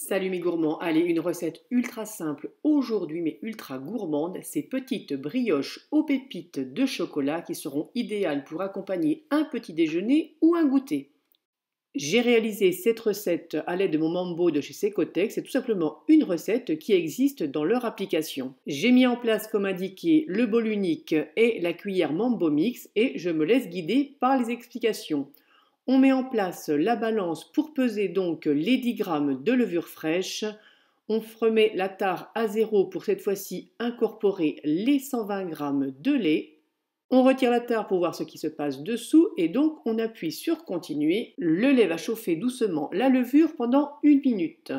Salut mes gourmands, allez une recette ultra simple aujourd'hui mais ultra gourmande, ces petites brioches aux pépites de chocolat qui seront idéales pour accompagner un petit déjeuner ou un goûter. J'ai réalisé cette recette à l'aide de mon mambo de chez Secotec. C'est tout simplement une recette qui existe dans leur application. J'ai mis en place, comme indiqué, le bol unique et la cuillère mambo mix et je me laisse guider par les explications. On met en place la balance pour peser donc les 10 grammes de levure fraîche. On remet la tare à zéro pour cette fois-ci incorporer les 120 grammes de lait. On retire la tare pour voir ce qui se passe dessous et donc on appuie sur continuer. Le lait va chauffer doucement la levure pendant une minute.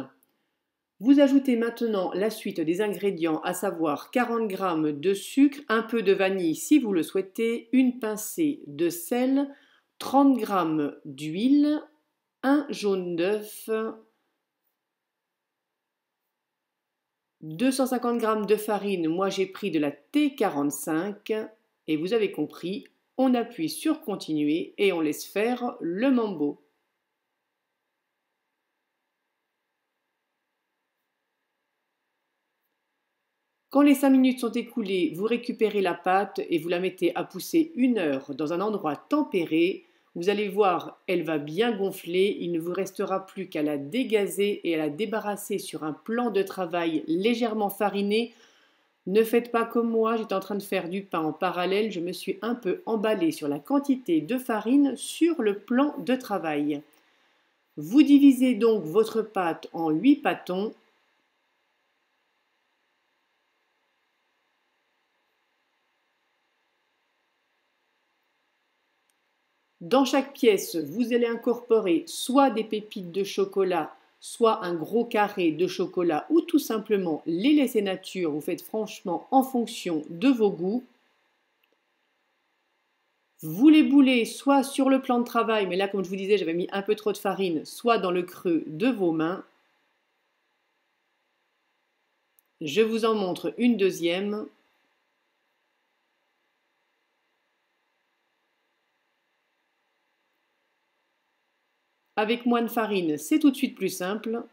Vous ajoutez maintenant la suite des ingrédients, à savoir 40 g de sucre, un peu de vanille si vous le souhaitez, une pincée de sel, 30 g d'huile, un jaune d'œuf, 250 g de farine, moi j'ai pris de la T45 et vous avez compris, on appuie sur continuer et on laisse faire le mambo. Quand les 5 minutes sont écoulées, vous récupérez la pâte et vous la mettez à pousser une heure dans un endroit tempéré vous allez voir, elle va bien gonfler, il ne vous restera plus qu'à la dégazer et à la débarrasser sur un plan de travail légèrement fariné. Ne faites pas comme moi, j'étais en train de faire du pain en parallèle, je me suis un peu emballée sur la quantité de farine sur le plan de travail. Vous divisez donc votre pâte en 8 pâtons Dans chaque pièce, vous allez incorporer soit des pépites de chocolat, soit un gros carré de chocolat, ou tout simplement les laisser nature. Vous faites franchement en fonction de vos goûts. Vous les boulez soit sur le plan de travail, mais là, comme je vous disais, j'avais mis un peu trop de farine, soit dans le creux de vos mains. Je vous en montre une deuxième. Avec moins de farine, c'est tout de suite plus simple.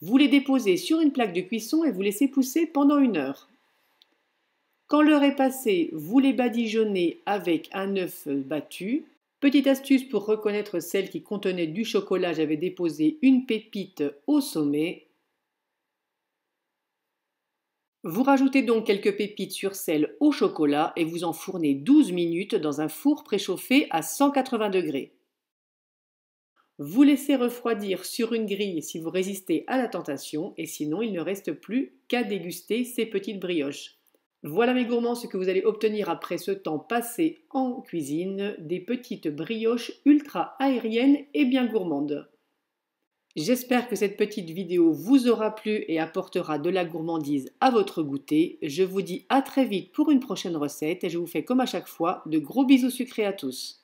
Vous les déposez sur une plaque de cuisson et vous laissez pousser pendant une heure. Quand l'heure est passée, vous les badigeonnez avec un œuf battu. Petite astuce pour reconnaître celle qui contenait du chocolat, j'avais déposé une pépite au sommet. Vous rajoutez donc quelques pépites sur sel au chocolat et vous enfournez 12 minutes dans un four préchauffé à 180 degrés. Vous laissez refroidir sur une grille si vous résistez à la tentation et sinon il ne reste plus qu'à déguster ces petites brioches. Voilà mes gourmands ce que vous allez obtenir après ce temps passé en cuisine, des petites brioches ultra aériennes et bien gourmandes. J'espère que cette petite vidéo vous aura plu et apportera de la gourmandise à votre goûter. Je vous dis à très vite pour une prochaine recette et je vous fais comme à chaque fois de gros bisous sucrés à tous.